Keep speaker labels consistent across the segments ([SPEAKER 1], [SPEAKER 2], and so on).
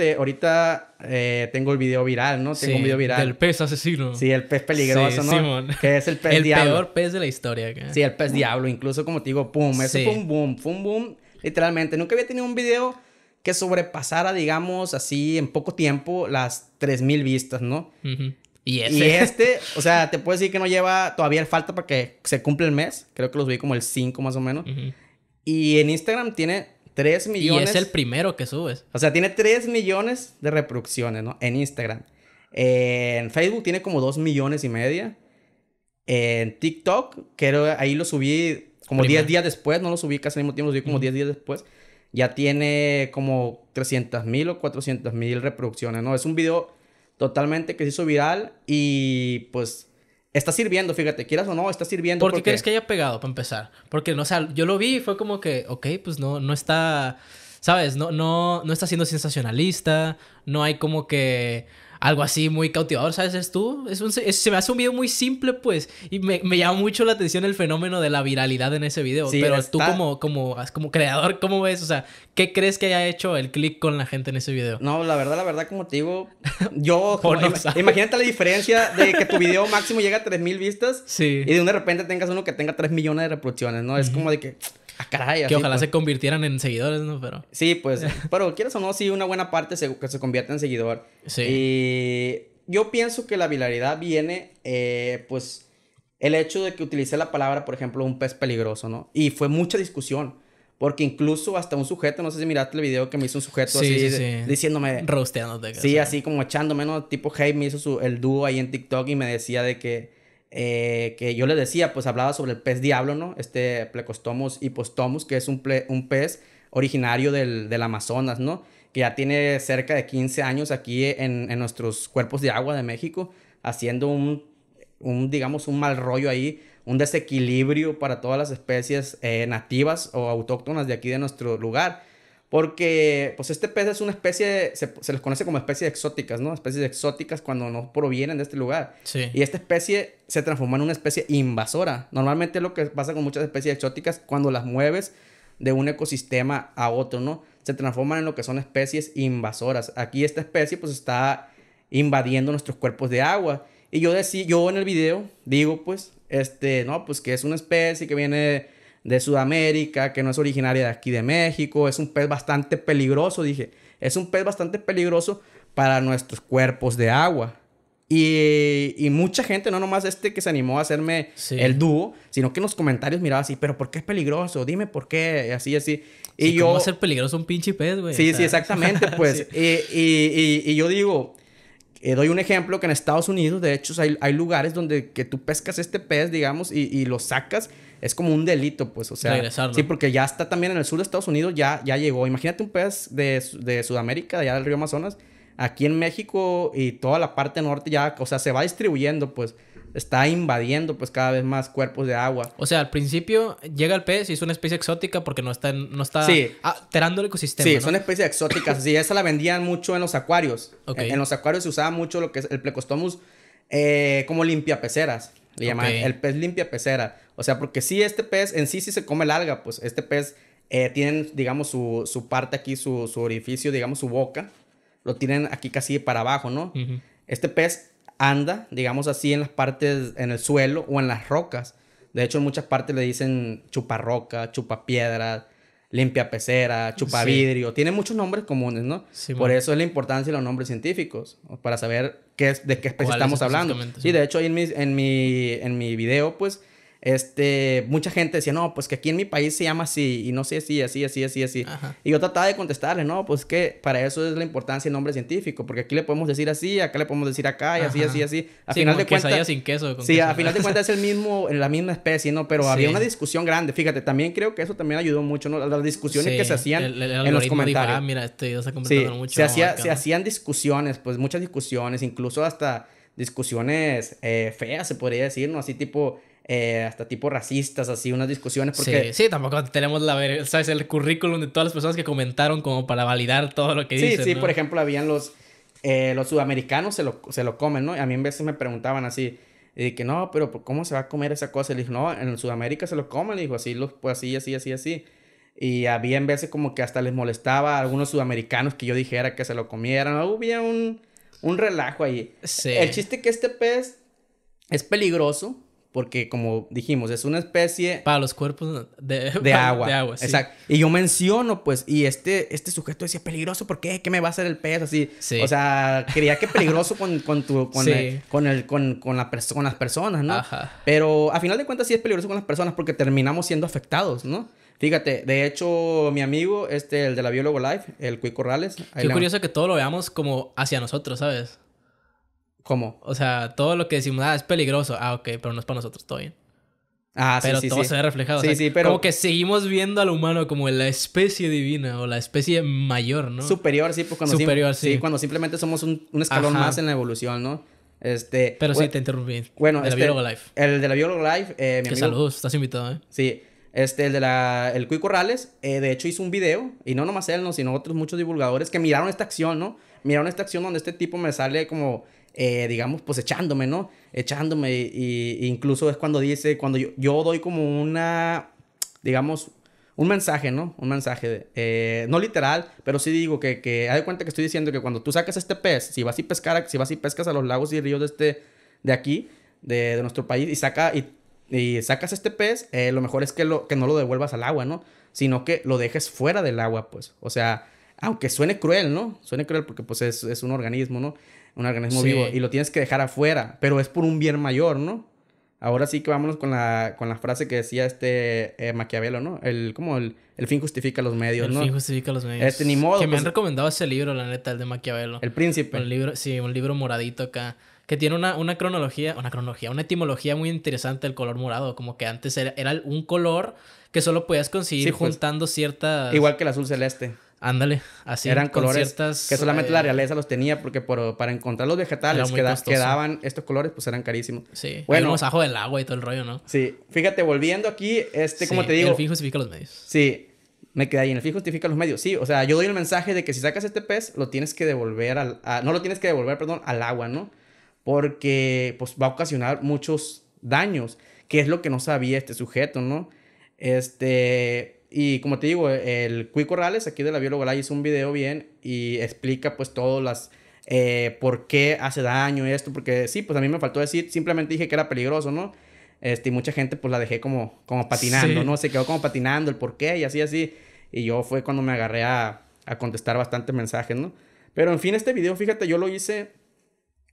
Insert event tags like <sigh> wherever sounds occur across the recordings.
[SPEAKER 1] Este, ahorita eh, tengo el video viral, ¿no? Tengo un video viral. El pez asesino. Sí, el pez peligroso, ¿no? Que es el pez diablo. El peor pez de la historia. Sí, el pez diablo. Incluso como te digo, pum, eso un boom, fue boom, literalmente. Nunca había tenido un video que sobrepasara, digamos, así en poco tiempo las 3000 vistas, ¿no? ¿Y, este, <laughs> o sea, te puedo decir que no lleva, todavía falta para que se cumpla el mes. Creo que los vi como el 5 más o menos. Y en Instagram tiene 3 millones. Y es el
[SPEAKER 2] primero que subes.
[SPEAKER 1] O sea, tiene 3 millones de reproducciones, ¿no? En Instagram. en Facebook tiene como 2 millones y media. en TikTok, que ahí lo subí como 10 días después, no lo subí casi al mismo tiempo, lo subí como 10 días después. Ya tiene como 300 mil o 400 mil reproducciones, ¿no? Es un video totalmente que se hizo viral y pues está sirviendo, fíjate, quieras o no, está sirviendo. ¿Por qué crees que
[SPEAKER 2] haya pegado, para empezar? Porque, no, o sea, yo lo vi y fue como que, ok, pues no, no está, ¿sabes? No, no, no está siendo sensacionalista, no hay como que algo así muy cautivador, ¿sabes? Es tú, es se me hace un video muy simple, pues, y me, me, llama mucho la atención el fenómeno de la viralidad en ese video, pero tú como, como, como creador, ¿cómo ves? O sea, ¿qué crees que haya hecho el click con la gente en ese video?
[SPEAKER 1] No, la verdad, la verdad, como te digo, <laughs> yo, imagínate la diferencia de que tu video máximo llega a 3.000 vistas sí. y de, un de repente tengas uno que tenga 3 millones de reproducciones, ¿no? Es como de que Ah, caray, que ojalá pues. se convirtieran en seguidores, ¿no? Pero... Sí, pues, pero quieres o no, sí, una buena parte se, que se convierte en seguidor. Sí. Y yo pienso que la vilaridad viene, eh, pues, el hecho de que utilicé la palabra, por ejemplo, un pez peligroso, ¿no? Y fue mucha discusión. Porque incluso hasta un sujeto, no sé si miraste el video que me hizo un sujeto sí, así, sí. diciéndome. Rosteándote. Sí, así como echándome, ¿no? Tipo, hey, me hizo el dúo ahí en TikTok y me decía de que eh, que yo les decía, pues hablaba sobre el pez diablo, ¿no? Este Plecostomus hipostomus, que es un, pez originario del, Amazonas, ¿no? Que ya tiene cerca de 15 años aquí en, nuestros cuerpos de agua de México, haciendo un, digamos, un mal rollo ahí, un desequilibrio para todas las especies eh, nativas o autóctonas de aquí de nuestro lugar. Porque, pues, este pez es una especie, se, les conoce como especies exóticas, ¿no? Especies exóticas cuando no provienen de este lugar. Sí. Y esta especie se transforma en una especie invasora. Normalmente lo que pasa con muchas especies exóticas, cuando las mueves de un ecosistema a otro, ¿no? Se transforman en lo que son especies invasoras. Aquí esta especie, pues, está invadiendo nuestros cuerpos de agua. Y yo, decía... yo en el video digo, pues, este, no, pues que es una especie que viene de Sudamérica, que no es originaria de aquí de México, es un pez bastante peligroso, dije, es un pez bastante peligroso para nuestros cuerpos de agua. Y, mucha gente, no nomás este que se animó a hacerme el dúo, sino que en los comentarios miraba así, pero ¿por qué es peligroso? Dime por qué, así, así. Y yo... ¿Cómo va a ser
[SPEAKER 2] peligroso un pinche pez, güey? Sí, sí, exactamente, <laughs> pues.
[SPEAKER 1] Y, y, yo digo, eh, doy un ejemplo que en Estados Unidos, de hecho, hay, lugares donde que tú pescas este pez, digamos, y, y, lo sacas, es como un delito, pues, o sea. Sí, porque ya está también en el sur de Estados Unidos, ya, ya llegó. Imagínate un pez de, de Sudamérica, allá del río Amazonas, aquí en México y toda la parte norte ya, o sea, se va distribuyendo, pues está invadiendo pues cada vez más cuerpos de agua.
[SPEAKER 2] O sea, al principio llega el pez y es una especie exótica porque no está, no está alterando el ecosistema. Sí, son
[SPEAKER 1] especies exóticas. sí, esa la vendían mucho en los acuarios. En, los acuarios se usaba mucho lo que es el plecostomus eh, como limpia peceras. Le el pez limpia pecera. O sea, porque si este pez en sí sí se come el alga, pues este pez eh, tiene, digamos, su, su parte aquí, su, su orificio, digamos, su boca lo tienen aquí casi para abajo, ¿no? Este pez anda, digamos así, en las partes, en el suelo o en las rocas. De hecho, en muchas partes le dicen chuparroca, chupapiedra, limpia pecera, chupavidrio. vidrio Tiene muchos nombres comunes, ¿no? Sí, Por eso es la importancia de los nombres científicos, para saber qué es, de qué especie estamos hablando. Sí, de hecho, ahí en mi, en, mi, en mi video, pues, este, mucha gente decía, no, pues que aquí en mi país se llama así, y no sé si, así, así, así, así. Y yo trataba de contestarle, no, pues que para eso es la importancia del nombre científico, porque aquí le podemos decir así, acá le podemos decir acá, y así, así, así. A final de cuentas. sin queso. sí, al final de cuentas es el mismo, la misma especie, ¿no? Pero había una discusión grande, fíjate, también creo que eso también ayudó mucho, ¿no? Las discusiones que se hacían en los ah, comentarios. mira, este ya se mucho. Se, se hacían discusiones, pues muchas discusiones, incluso hasta discusiones eh, feas, se podría decir, ¿no? Así tipo eh, hasta tipo racistas, así, unas discusiones. Porque... Sí,
[SPEAKER 2] sí, tampoco tenemos la, ¿sabes? el currículum de todas las personas que comentaron como para validar todo lo que dicen. Sí, sí, por ejemplo,
[SPEAKER 1] habían los, eh, los sudamericanos se lo, se lo comen, ¿no? A mí en veces me preguntaban así, y que no, pero pues, ¿cómo se va a comer esa cosa? Le dije, no, en Sudamérica se lo comen, le dijo, así, los, pues así, así, así, así. Y había en veces como que hasta les molestaba a algunos sudamericanos que yo dijera que se lo comieran. Hubo un, un relajo ahí. Sí. El chiste que este pez es peligroso porque como dijimos, es una especie... Para los cuerpos de, <laughs> agua. De agua, sí. Exacto. Y yo menciono, pues, y este, este sujeto decía, peligroso, ¿por qué? ¿Qué me va a hacer el pez? Así. Sí. O sea, quería que peligroso con, con, tu, con, con, el, con, con las personas, ¿no? Ajá. Pero a final de cuentas sí es peligroso con las personas porque terminamos siendo afectados, ¿no? Fíjate, de hecho, mi amigo, este, el de la Biólogo Life, el Cuy Corrales... Qué curioso
[SPEAKER 2] que todo lo veamos como hacia nosotros, ¿sabes? ¿Cómo? O sea, todo lo que decimos, ah, es peligroso. Ah, ok, pero no es para nosotros, todo Ah, sí, pero sí, todo se ve reflejado. Sí, sí, pero... Como que seguimos viendo al humano como la especie divina o la especie mayor, ¿no? Superior, sí, pues cuando Superior, sí.
[SPEAKER 1] cuando simplemente somos un, escalón más en la evolución, ¿no? Este, pero sí, te interrumpí. Bueno, de la El de la este, Bióloga Life, eh, saludos, estás invitado, ¿eh? Sí. Este, el de la... El Cuy Corrales, eh, de hecho, hizo un video, y no nomás él, no, sino otros muchos divulgadores que miraron esta acción, ¿no? Miraron esta acción donde este tipo me sale como eh, digamos, pues echándome, ¿no? Echándome. Y, incluso es cuando dice, cuando yo, doy como una, digamos, un mensaje, ¿no? Un mensaje, eh, no literal, pero sí digo que, que, hay cuenta que estoy diciendo que cuando tú sacas este pez, si vas y pescar, si vas y pescas a los lagos y ríos de este, de aquí, de, nuestro país, y saca, y, sacas este pez, eh, lo mejor es que, lo, que no lo devuelvas al agua, ¿no? Sino que lo dejes fuera del agua, pues. O sea, aunque suene cruel, ¿no? Suene cruel porque pues es, es un organismo, ¿no? un organismo vivo y lo tienes que dejar afuera, pero es por un bien mayor, ¿no? Ahora sí que vámonos con la, con la frase que decía este eh, Maquiavelo, ¿no? El, como el, fin justifica los medios, el ¿no? El fin justifica los medios. Este, modo. Que me han pues.
[SPEAKER 2] recomendado ese libro, la neta, el de Maquiavelo. El príncipe. Un libro, sí, un libro moradito acá. Que tiene una, cronología, una cronología, una etimología muy interesante del color morado. Como que antes era, un color que solo podías conseguir pues. juntando ciertas... Igual que
[SPEAKER 1] el azul celeste. Ándale, así. Eran colores que solamente la eh, realeza los tenía porque para encontrar los vegetales que, estos colores pues eran carísimos. Sí, bueno, unos ajo del agua y todo el rollo, ¿no? Sí, fíjate, volviendo aquí, este, como te digo... El fin justifica los medios. Sí, me quedé ahí, en el fin justifica los medios. Sí, o sea, yo doy el mensaje de que si sacas este pez, lo tienes que devolver al... no lo tienes que devolver, perdón, al agua, ¿no? Porque pues va a ocasionar muchos daños, que es lo que no sabía este sujeto, ¿no? Este y como te digo, el Cuico Corrales, aquí de la bióloga hizo un video bien y explica pues todas las... Eh, por qué hace daño esto, porque sí, pues a mí me faltó decir, simplemente dije que era peligroso, ¿no? Este, y mucha gente pues la dejé como, como patinando, ¿no? Se quedó como patinando el por qué y así, así. Y yo fue cuando me agarré a, a contestar bastantes mensajes, ¿no? Pero en fin, este video, fíjate, yo lo hice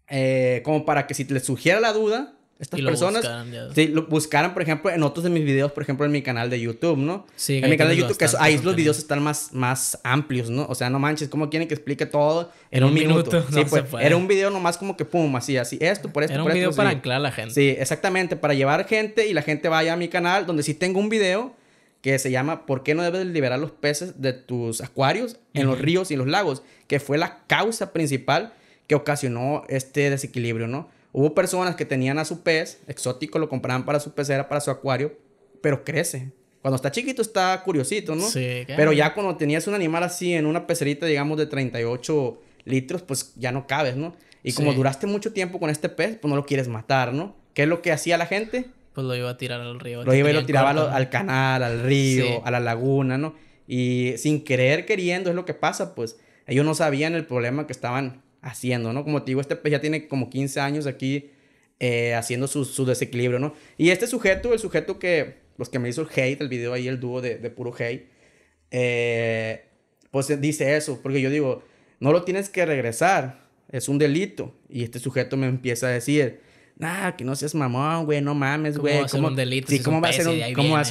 [SPEAKER 1] eh, como para que si les sugiera la duda, estas personas buscaran, sí, lo buscaran, por ejemplo, en otros de mis videos, por ejemplo, en mi canal de YouTube, ¿no? Sí, en mi canal de YouTube, que ahí los videos están más, más amplios, ¿no? O sea, no manches, ¿cómo quieren que explique todo en, un, minuto? no pues, era un video nomás como que pum, así, así, esto, por esto, era un video para anclar a la gente. Sí, exactamente, para llevar gente y la gente vaya a mi canal, donde sí tengo un video que se llama ¿Por qué no debes liberar los peces de tus acuarios en los ríos y los lagos? Que fue la causa principal que ocasionó este desequilibrio, ¿no? Hubo personas que tenían a su pez exótico, lo compraban para su pecera, para su acuario, pero crece. Cuando está chiquito está curiosito, ¿no? Sí. Pero ya cuando tenías un animal así en una pecerita, digamos, de 38 litros, pues ya no cabes, ¿no? Y como duraste mucho tiempo con este pez, pues no lo quieres matar, ¿no? ¿Qué es lo que hacía la gente? Pues lo iba a tirar al río. Lo iba y lo tiraba al, canal, al río, a la laguna, ¿no? Y sin querer, queriendo, es lo que pasa, pues ellos no sabían el problema que estaban haciendo, ¿no? Como te digo, este pues, ya tiene como 15 años aquí eh, haciendo su, desequilibrio, ¿no? Y este sujeto, el sujeto que, los pues, que me hizo el hate, el video ahí, el dúo de, puro hate, eh, pues dice eso, porque yo digo, no lo tienes que regresar, es un delito. Y este sujeto me empieza a decir, nah, que no seas mamón, güey, no mames, güey. ¿Cómo, va un delito? Sí, ¿cómo, va un,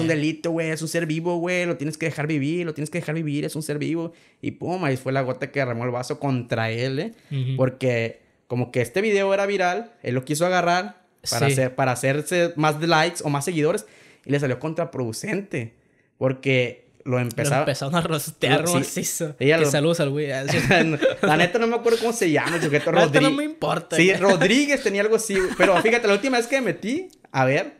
[SPEAKER 1] delito, güey? Es un ser vivo, güey, lo tienes que dejar vivir, lo tienes que dejar vivir, es un ser vivo. Y pum, ahí fue la gota que derramó el vaso contra él, ¿eh? Porque como que este video era viral, él lo quiso agarrar para, hacer, para hacerse más likes o más seguidores y le salió contraproducente. Porque lo empezaba... Lo a rostear sí. que saludos al güey. <laughs> Ah, la neta no me acuerdo cómo se llama, sujeto Rodríguez. <laughs> no me importa. Sí, Rodríguez tenía algo así. Pero fíjate, la última vez que me metí, a ver,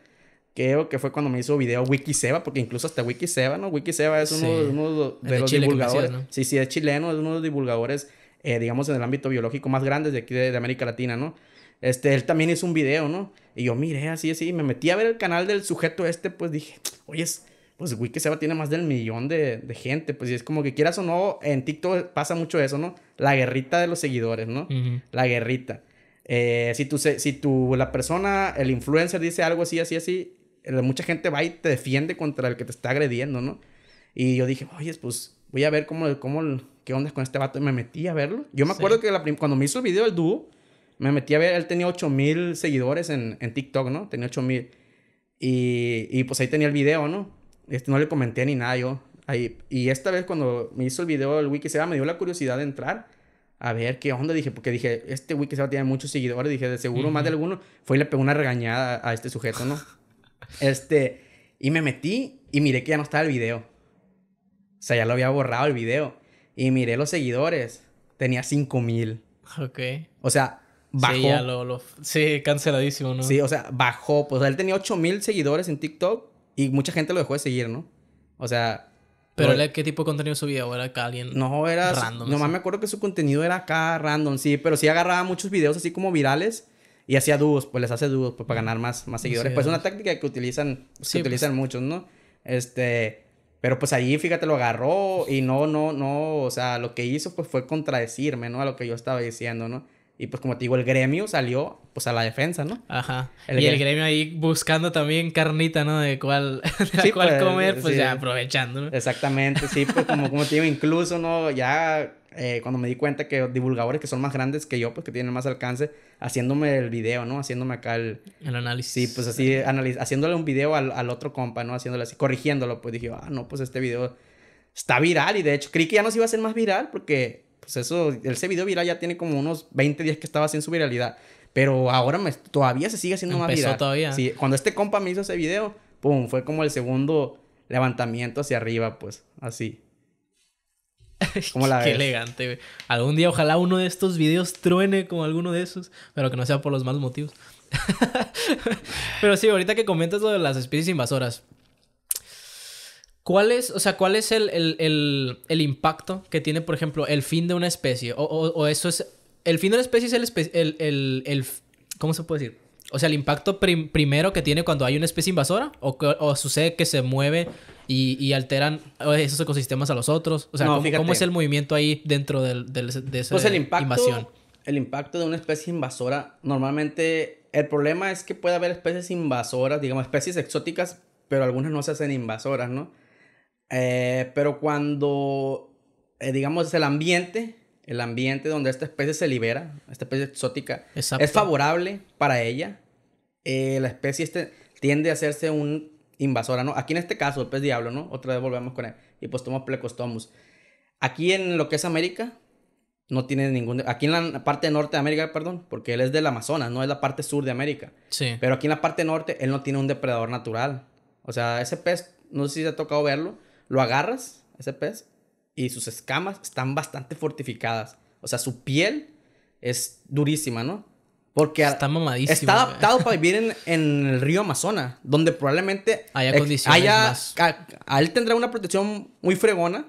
[SPEAKER 1] creo que fue cuando me hizo video Wikiseba, porque incluso hasta Wikiseba, ¿no? Wikiseba es uno, de los divulgadores. ¿no? Sí, sí, es chileno, es uno de los divulgadores, eh, digamos, en el ámbito biológico más grande de aquí de, América Latina, ¿no? Este, él también hizo un video, ¿no? Y yo miré así, así, y me metí a ver el canal del sujeto este, pues dije, oye, es pues Wiki Seba tiene más del millón de, gente, pues y es como que quieras o no, en TikTok pasa mucho eso, ¿no? La guerrita de los seguidores, ¿no? La guerrita. Eh, si tú, si tú, la persona, el influencer dice algo así, así, así, mucha gente va y te defiende contra el que te está agrediendo, ¿no? Y yo dije, oye, pues voy a ver cómo, cómo, qué onda con este vato. Y me metí a verlo. Yo me acuerdo que la cuando me hizo el video el dúo, me metí a ver, él tenía 8000 seguidores en, en TikTok, ¿no? Tenía 8000. Y, y pues ahí tenía el video, ¿no? Este, no le comenté ni nada yo. Ahí, y esta vez cuando me hizo el video el Wikiseba me dio la curiosidad de entrar a ver qué onda. Dije, porque dije, este Wikiseba tiene muchos seguidores. Dije, de seguro más de alguno. Fue y le pegó una regañada a, este sujeto, ¿no? <laughs> este, y me metí y miré que ya no estaba el video. O sea, ya lo había borrado el video. Y miré los seguidores. Tenía 5000. Ok. O sea, bajó. Sí, canceladísimo, ¿no? Sí, o sea, bajó. Pues, él tenía 8000 seguidores en TikTok y mucha gente lo dejó de seguir, ¿no? O sea... ¿Pero
[SPEAKER 2] qué tipo de contenido subía? ¿O era acá alguien No, era... Random, nomás me
[SPEAKER 1] acuerdo que su contenido era acá random, sí. Pero sí agarraba muchos videos así como virales. Y hacía dúos, pues les hace dúos pues, para ganar más, más seguidores. pues es una táctica que utilizan, pues, que pues. utilizan muchos, ¿no? Este... Pero pues ahí, fíjate, lo agarró y no, no, no, o sea, lo que hizo pues fue contradecirme, ¿no? A lo que yo estaba diciendo, ¿no? Y pues como te digo, el gremio salió pues a la defensa, ¿no? Ajá. y el gremio
[SPEAKER 2] ahí buscando también carnita, ¿no? De cuál, <laughs> pues, comer, pues ya
[SPEAKER 1] aprovechando, ¿no? Exactamente, sí, pues como, como te digo, incluso, ¿no? Ya eh, cuando me di cuenta que divulgadores que son más grandes que yo, pues que tienen más alcance, haciéndome el video, ¿no? Haciéndome acá el... El análisis. Sí, pues así, haciéndole un video al, al otro compa, ¿no? Haciéndole así, corrigiéndolo, pues dije, ah, no, pues este video está viral y de hecho creí que ya se iba a hacer más viral porque pues eso, ese video viral ya tiene como unos 20 días que estaba sin su viralidad. Pero ahora me, todavía se sigue haciendo más viral. todavía. cuando este compa me hizo ese video, pum, fue como el segundo levantamiento hacia arriba, pues, así. <laughs> ...como la Qué elegante, Algún día ojalá uno de estos
[SPEAKER 2] videos truene como alguno de esos, pero que no sea por los malos motivos. <laughs> pero sí, ahorita que comentas lo de las especies invasoras, ¿Cuál es, o sea, cuál es el, impacto que tiene, por ejemplo, el fin de una especie? O, o, eso es. El fin de una especie es el, espe el, ¿Cómo se puede decir? O sea, el impacto primero que tiene cuando hay una especie invasora, o, sucede que se mueve y, alteran esos ecosistemas a los otros. O sea, ¿cómo, es el movimiento ahí dentro del, de esa pues el impacto, invasión?
[SPEAKER 1] El impacto de una especie invasora, normalmente el problema es que puede haber especies invasoras, digamos, especies exóticas, pero algunas no se hacen invasoras, ¿no? Eh, pero cuando, eh, digamos, el ambiente, el ambiente donde esta especie se libera, esta especie exótica, es favorable para ella, eh, la especie este tiende a hacerse un invasora, ¿no? Aquí en este caso, el pez diablo, ¿no? Otra vez volvemos con él. Y pues tomamos plecostomus. Aquí en lo que es América, no tiene ningún... Aquí en la parte norte de América, perdón, porque él es del Amazonas, no es la parte sur de América. Sí. Pero aquí en la parte norte, él no tiene un depredador natural. O sea, ese pez, no sé si te ha tocado verlo, lo agarras, ese pez, y sus escamas están bastante fortificadas. O sea, su piel es durísima, ¿no? Porque está mamadísimo. Está adaptado para vivir en, el río Amazonas, donde probablemente haya condiciones. más. A, él tendrá una protección muy fregona,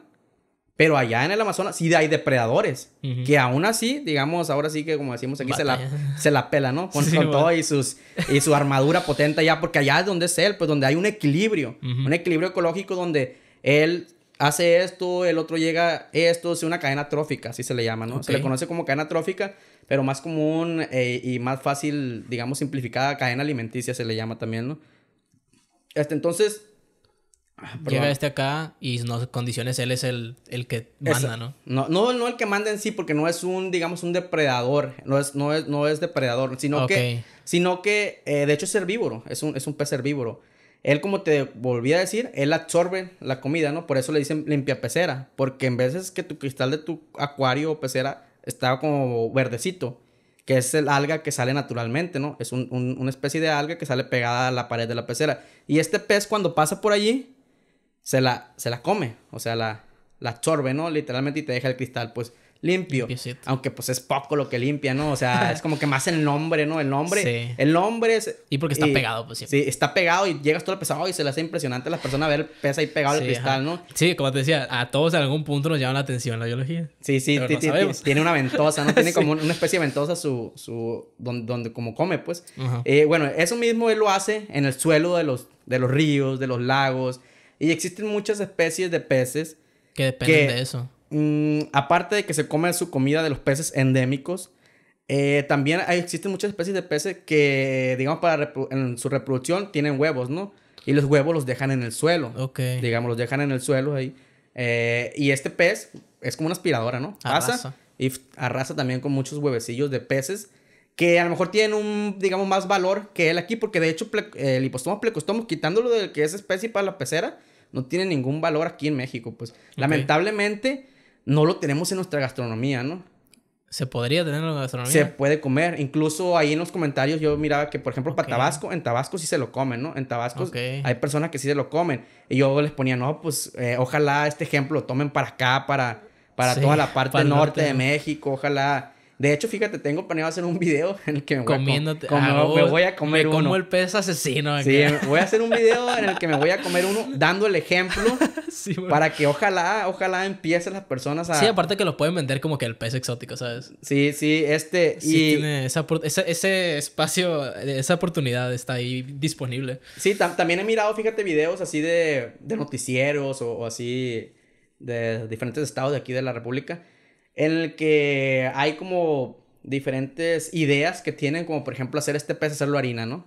[SPEAKER 1] pero allá en el Amazonas sí hay depredadores. Que aún así, digamos, ahora sí que como decimos aquí, se la, <laughs> se pela, ¿no? Con, todo y, sus, y su armadura potente allá. Porque allá es donde es él, pues donde hay un equilibrio. Un equilibrio ecológico donde él hace esto, el otro llega esto, es una cadena trófica, así se le llama, ¿no? Se le conoce como cadena trófica, pero más común eh, y más fácil, digamos, simplificada cadena alimenticia se le llama también, ¿no? Este, entonces... Ah, llega
[SPEAKER 2] este acá y no condiciones, él es el, el que manda, ¿no?
[SPEAKER 1] ¿no? ¿no? el que manda en sí, porque no es un, digamos, un depredador, no es, no es, no es depredador, sino que, sino que eh, de hecho es herbívoro, es un, es un pez herbívoro él, como te volví a decir, él absorbe la comida, ¿no? Por eso le dicen limpia pecera, porque en veces que tu cristal de tu acuario o pecera está como verdecito, que es el alga que sale naturalmente, ¿no? Es una especie de alga que sale pegada a la pared de la pecera. Y este pez cuando pasa por allí, se la, se la come, o sea, la, la absorbe, ¿no? Literalmente y te deja el cristal, pues limpio. Aunque pues es poco lo que limpia, ¿no? O sea, <laughs> es como que más el nombre, ¿no? El nombre. El nombre es... Y porque está pegado, pues siempre. Sí, está pegado y llegas todo el pesado y se le hace impresionante a las personas ver el pez ahí pegado al cristal, ¿no? Sí,
[SPEAKER 2] como te decía, a todos en algún punto nos llama la atención la biología. Sí, sí, tiene una ventosa, ¿no? Tiene <laughs> como
[SPEAKER 1] una especie de ventosa su... su donde, como come, pues. Eh, bueno, eso mismo él lo hace en el suelo de los, de los ríos, de los lagos. Y existen muchas especies de peces... Que dependen de eso Mm, aparte de que se come su comida de los peces endémicos, eh, también existen muchas especies de peces que, digamos, para en su reproducción tienen huevos, ¿no? Y los huevos los dejan en el suelo. Ok. Digamos, los dejan en el suelo ahí. Eh, y este pez es como una aspiradora, ¿no? Arrasa. y arrasa también con muchos huevecillos de peces que a lo mejor tienen un, digamos, más valor que él aquí, porque de hecho el hipostoma plecostomo, quitándolo de que es especie para la pecera, no tiene ningún valor aquí en México. Pues lamentablemente no lo tenemos en nuestra gastronomía, ¿no? Se podría
[SPEAKER 2] tener en la gastronomía. Se
[SPEAKER 1] puede comer. Incluso ahí en los comentarios yo miraba que, por ejemplo, para Tabasco, en Tabasco sí se lo comen, ¿no? En Tabasco hay personas que sí se lo comen. Y yo les ponía, no, pues eh, ojalá este ejemplo lo tomen para acá, para, para toda la parte norte, de México. Ojalá de hecho, fíjate, tengo planeado hacer un video en el que me voy a, ah, me comer me como el
[SPEAKER 2] pez asesino. Sí, voy a hacer un video en el
[SPEAKER 1] que me voy a comer uno <laughs> dando el ejemplo para que ojalá, ojalá empiecen las personas a... Sí,
[SPEAKER 2] aparte que los pueden vender como que el pez exótico, ¿sabes? Sí,
[SPEAKER 1] sí, este... Sí, tiene
[SPEAKER 2] esa, ese, espacio, esa oportunidad está ahí
[SPEAKER 1] disponible. Sí, también he mirado, fíjate, videos así de, noticieros o, o así de diferentes estados de aquí de la República en el que hay como diferentes ideas que tienen, como por ejemplo hacer este pez, hacerlo harina, ¿no?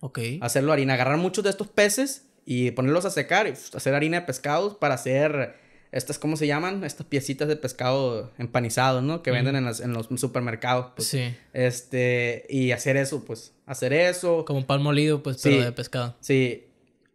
[SPEAKER 1] Ok. Hacerlo harina, agarrar muchos de estos peces y ponerlos a secar y pues, hacer harina de pescados para hacer estas, ¿cómo se llaman? Estas piecitas de pescado empanizados, ¿no? Que venden en, los supermercados. Pues. Sí. Este, y hacer eso, pues, hacer eso. Como un pan molido, pues, pero de pescado. Sí.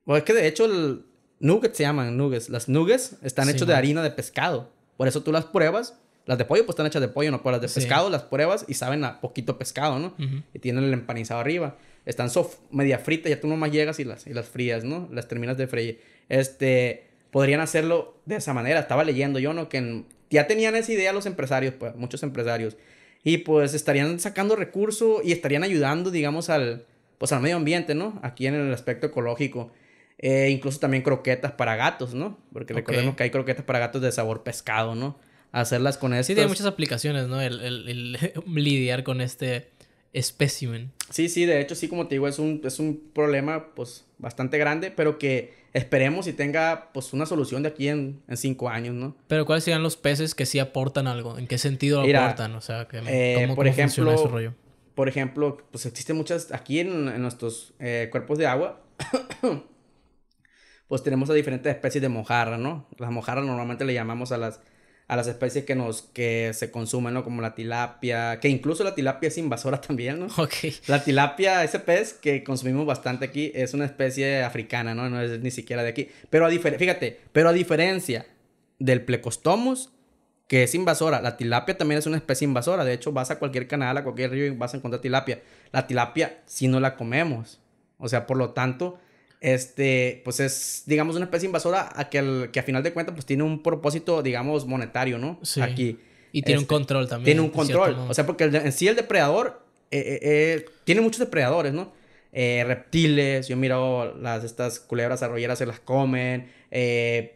[SPEAKER 1] pues es que de hecho, el... nuggets se llaman nuggets. Las nuggets están hechas hechos de harina de pescado. Por eso tú las pruebas las de pollo, pues están hechas de pollo, no pues las de pescado, las pruebas y saben a poquito pescado, ¿no? Y tienen el empanizado arriba. Están soft, media frita ya tú nomás llegas y las, y las frías, ¿no? Las terminas de freír. Este, podrían hacerlo de esa manera. Estaba leyendo yo, ¿no? Que ya tenían esa idea los empresarios, pues, muchos empresarios. Y pues estarían sacando recursos y estarían ayudando, digamos, al, pues, al medio ambiente, ¿no? Aquí en el aspecto ecológico. Eh, incluso también croquetas para gatos, ¿no? Porque recordemos que hay croquetas para gatos de sabor pescado, ¿no? hacerlas con eso. Sí, tiene muchas
[SPEAKER 2] aplicaciones, ¿no? El, <laughs> lidiar con este espécimen.
[SPEAKER 1] Sí, sí, de hecho, sí, como te digo, es un, problema, pues, bastante grande, pero que esperemos y tenga, pues, una solución de aquí en, cinco años, ¿no?
[SPEAKER 2] Pero, ¿cuáles serían los peces que sí aportan algo? ¿En qué sentido aportan? O sea, que, me eh, ¿cómo, por ejemplo, ese rollo?
[SPEAKER 1] Por ejemplo, pues, existen muchas, aquí en, nuestros eh, cuerpos de agua, <coughs> pues, tenemos a diferentes especies de mojarra, ¿no? Las mojarras normalmente le llamamos a las a las especies que nos que se consumen, ¿no? Como la tilapia, que incluso la tilapia es invasora <laughs> también, ¿no? Ok. La tilapia, ese pez que consumimos bastante aquí, es una especie africana, ¿no? No es ni siquiera de aquí. Pero a fíjate, pero a diferencia del plecostomus, que es invasora, la tilapia también es una especie invasora. De hecho, vas a cualquier canal, a cualquier río y vas a encontrar tilapia. La tilapia si no la comemos. O sea, por lo tanto, este, pues es, digamos, una especie invasora a que, al que a final de cuentas, pues tiene un propósito, digamos, monetario, ¿no? Sí. Aquí. Y tiene un este, control también. Tiene un control. O sea, porque en sí el depredador eh, eh, eh, tiene muchos depredadores, ¿no? reptiles, yo miro las, estas culebras arroyeras se las comen,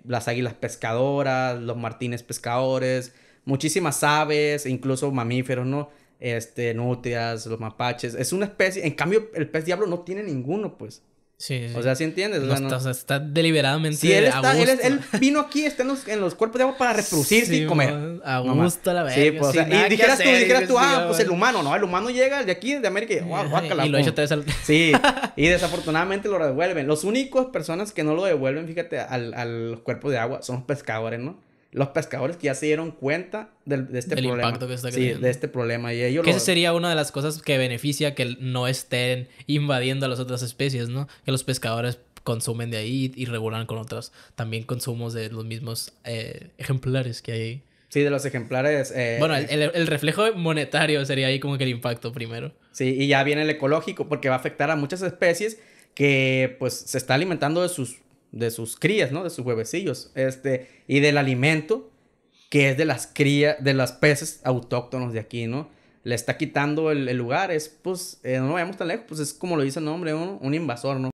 [SPEAKER 1] las águilas pescadoras, los martines pescadores, muchísimas aves, incluso mamíferos, ¿no? Este, nutrias, los mapaches, es una especie, en cambio el pez diablo no tiene ninguno, pues. Sí, O sea, ¿sí entiendes? O sea, no, está deliberadamente. Sí, él, está, él, vino aquí, está en los, en los, cuerpos de agua para reproducirse <laughs> pues, y comer. A gusto, la vez. Sí, y dijeras tú, dijeras tú, ah, pues el humano, ¿no? El humano llega de aquí, de América, y, wow, <laughs> y lo echa tres al... Sí, y desafortunadamente lo devuelven. Los únicos personas que no lo devuelven, fíjate, al, al cuerpo de agua son los pescadores, ¿no? los pescadores que ya se dieron cuenta de, este del problema. Impacto de este problema. Y que
[SPEAKER 2] sería una de las cosas que beneficia que no estén invadiendo a las otras especies, ¿no? Que los pescadores consumen de ahí y regulan con otros también consumos de los mismos
[SPEAKER 1] eh, ejemplares que hay. Sí, de los ejemplares. Eh, bueno,
[SPEAKER 2] el, el, reflejo monetario sería ahí como que el impacto primero.
[SPEAKER 1] Sí, y ya viene el ecológico, porque va a afectar a muchas especies que pues se está alimentando de sus de sus crías, ¿no? De sus huevecillos, este, y del alimento que es de las crías, de las peces autóctonos de aquí, ¿no? Le está quitando el, lugar, es pues, eh, no vayamos tan lejos, pues es como lo dice el nombre, un invasor, ¿no?